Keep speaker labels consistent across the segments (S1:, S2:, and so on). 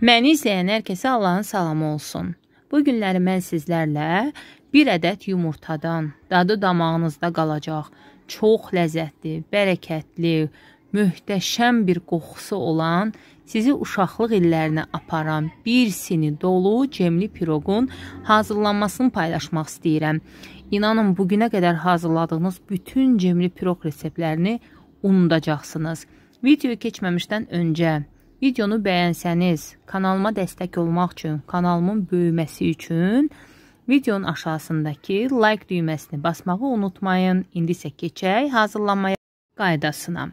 S1: Məni izləyən hər kəsə Allahın salamı olsun. Bu günləri mən sizlərlə bir ədəd yumurtadan, dadı damağınızda qalacaq, çox ləzzətli, bərəkətli, möhtəşəm bir qoxusu olan, sizi uşaqlıq illərinə aparan bir sini dolu cemli piroqun hazırlanmasını paylaşmaq istəyirəm. İnanın bu günə qədər hazırladığınız bütün cemli piroq reseptlərini unudacaqsınız. Videoya keçməmişdən öncə Videonu bəyənsəniz, kanalıma dəstək olmaq üçün, kanalımın böyüməsi üçün videonun aşağısındakı like düyməsini basmağı unutmayın. İndi isə keçək hazırlanmaya qaydasına.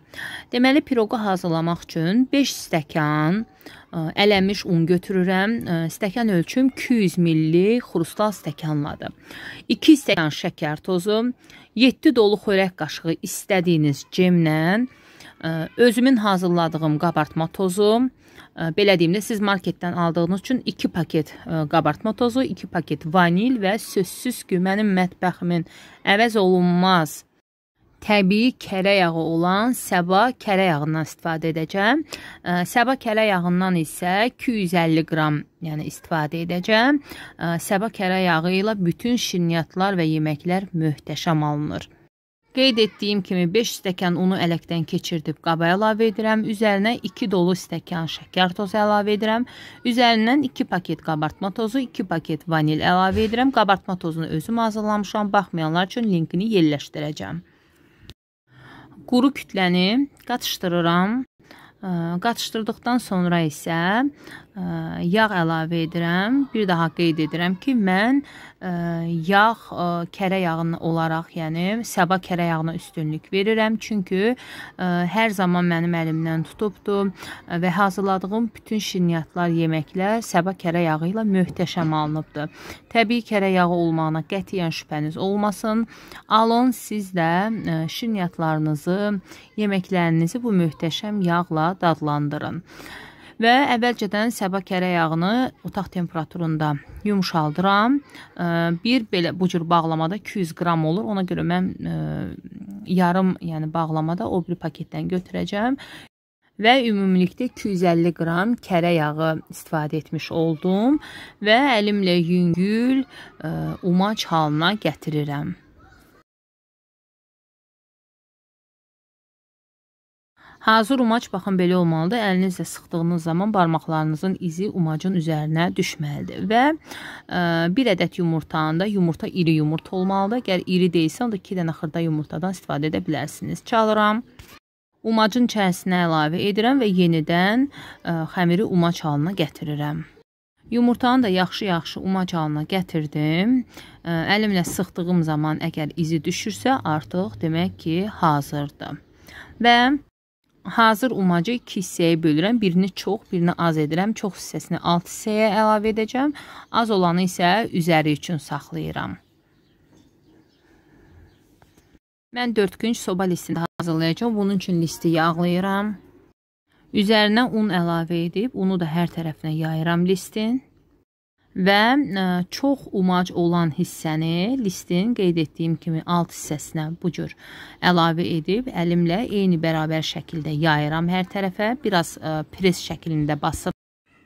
S1: Deməli, piroqu hazırlamaq üçün 5 stəkan e, ələmiş un götürürəm. E, stəkan ölçüm 200 milli xrustal stəkanladır. 2 stəkan şəkər tozu, 7 dolu xörək qaşığı istədiyiniz cemlə özümün hazırladığım qabartma tozu, belə deyim də siz marketdən aldığınız üçün 2 paket qabartma tozu, 2 paket vanil və sözsüz ki, mənim mətbəximin əvəz olunmaz təbii kərə yağı olan Səba kərə yağından istifadə edəcəm. Səba kərə yağından isə 250 qram, yəni istifadə edəcəm. Səba kərə yağı ilə bütün şirniyyatlar və yeməklər möhtəşəm alınır. Qeyd etdiyim kimi 5 stəkan unu ələkdən keçirdib qaba əlavə edirəm. Üzərinə 2 dolu stəkan şəkər tozu əlavə edirəm. Üzərindən 2 paket qabartma tozu, 2 paket vanil əlavə edirəm. Qabartma tozunu özüm hazırlamışam. Baxmayanlar üçün linkini yerləşdirəcəm. Quru kütləni qatışdırıram. Qatışdırdıqdan sonra isə yağ əlavə edirəm. Bir daha qeyd edirəm ki, mən yağ kərə yağını olaraq, yəni səba kərə yağına üstünlük verirəm. Çünki hər zaman mənim əlimdən tutubdu və hazırladığım bütün şirniyyatlar, yeməklər səba kərə yağı ilə möhtəşəm alınıbdı. Təbii kərə yağı olmağına qətiyyən şübhəniz olmasın. Alın siz də şirniyyatlarınızı, yeməklərinizi bu möhtəşəm yağla dadlandırın və əvvəlcədən səba kərə yağını otaq temperaturunda yumşaldıram. Bir belə bu cür bağlamada 200 qram olur. Ona görə mən yarım, yəni bağlamada o bir paketdən götürəcəm və ümumilikdə 250 qram kərə yağı istifadə etmiş oldum və əlimlə yüngül umac halına gətirirəm. Hazır umac baxın belə olmalıdır. Əlinizlə sıxdığınız zaman barmaqlarınızın izi umacın üzərinə düşməlidir və ə, e, bir ədəd yumurtanın da yumurta iri yumurta olmalıdır. Əgər iri deyilsə, onda 2 dənə xırda yumurtadan istifadə edə bilərsiniz. Çalıram. Umacın içərisinə əlavə edirəm və yenidən ə, e, xəmiri umac halına gətirirəm. Yumurtanı da yaxşı-yaxşı umac halına gətirdim. Ə, e, əlimlə sıxdığım zaman əgər izi düşürsə, artıq demək ki, hazırdır. Və hazır umacı iki hissəyə bölürəm. Birini çox, birini az edirəm. Çox hissəsini alt hissəyə əlavə edəcəm. Az olanı isə üzəri üçün saxlayıram. Mən 4 günç soba listini hazırlayacağam. Bunun üçün listi yağlayıram. Üzərinə un əlavə edib, unu da hər tərəfinə yayıram listin və e, çox umac olan hissəni listin qeyd etdiyim kimi alt hissəsinə bu cür əlavə edib əlimlə eyni bərabər şəkildə yayıram hər tərəfə, biraz e, pres şəklində basıb.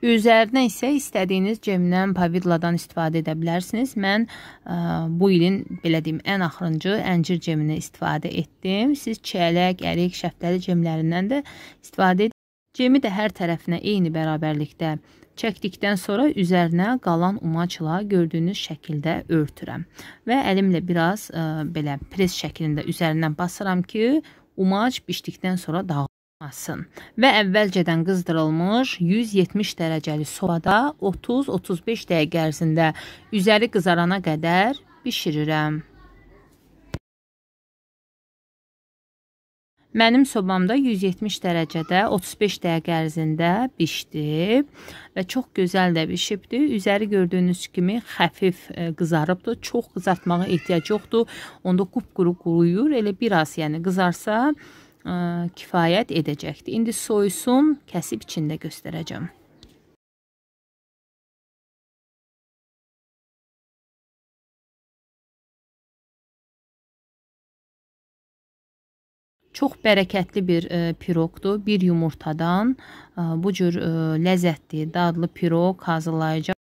S1: Üzərinə isə istədiyiniz cemdən, pavidladan istifadə edə bilərsiniz. Mən ə, e, bu ilin belə deyim ən axırıncı əncir cemini istifadə etdim. Siz çələk, ərik, şəftəli cemlərindən də istifadə edin. Cemi də hər tərəfinə eyni bərabərlikdə Çəkdikdən sonra üzərinə qalan umaçla gördüyünüz şəkildə örtürəm və əlimlə biraz ə, e, belə pres şəklində üzərindən basıram ki, umaç bişdikdən sonra dağılmasın. Və əvvəlcədən qızdırılmış 170 dərəcəli sobada 30-35 dəqiqə ərzində üzəri qızarana qədər bişirirəm. Mənim sobamda 170 dərəcədə 35 dəqiqə ərzində bişdi və çox gözəl də bişibdi. Üzəri gördüyünüz kimi xəfif e, qızarıbdı. Çox qızartmağa ehtiyac yoxdur. Onda qupquru quruyur. Elə biraz, yəni qızarsa ə, e, kifayət edəcəkdir. İndi soyusun, kəsib içində göstərəcəm. Çox bərəkətli bir e, piroqdur. Bir yumurtadan e, bu cür e, ləzzətli, dadlı piroq hazırlayacaq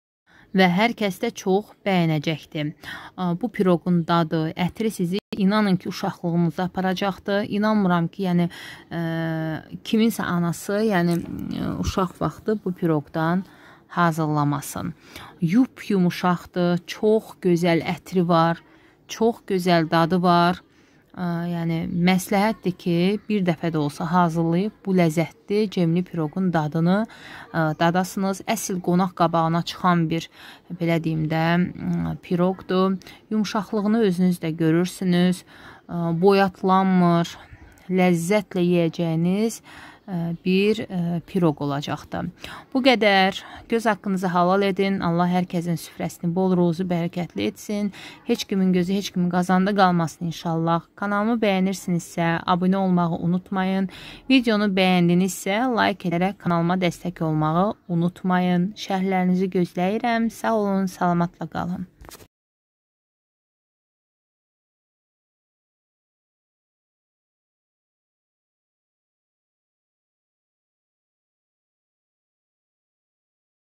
S1: və hər kəs də çox bəyənəcəkdir. E, bu piroqun dadı, ətri sizi inanın ki, uşaqlığınıza aparacaqdır. İnanmıram ki, yəni ə, e, kiminsə anası, yəni ə, e, uşaq vaxtı bu piroqdan hazırlamasın. Yup yumuşaqdır, çox gözəl ətri var, çox gözəl dadı var yəni məsləhətdir ki, bir dəfə də olsa hazırlayıb bu ləzzətli cemli piroqun dadını dadasınız. Əsl qonaq qabağına çıxan bir belə deyim də piroqdur. Yumşaqlığını özünüz də görürsünüz. Boyatlanmır. Ləzzətlə yeyəcəyiniz E, bir e, piroq olacaqdır. Bu qədər. Göz haqqınızı halal edin. Allah hər kəsin süfrəsini bol ruzu bərəkətli etsin. Heç kimin gözü heç kimin qazanda qalmasın inşallah. Kanalımı bəyənirsinizsə, abunə olmağı unutmayın. Videonu bəyəndinizsə, like edərək kanalıma dəstək olmağı unutmayın. Şərhlərinizi gözləyirəm. Sağ olun, salamatla qalın.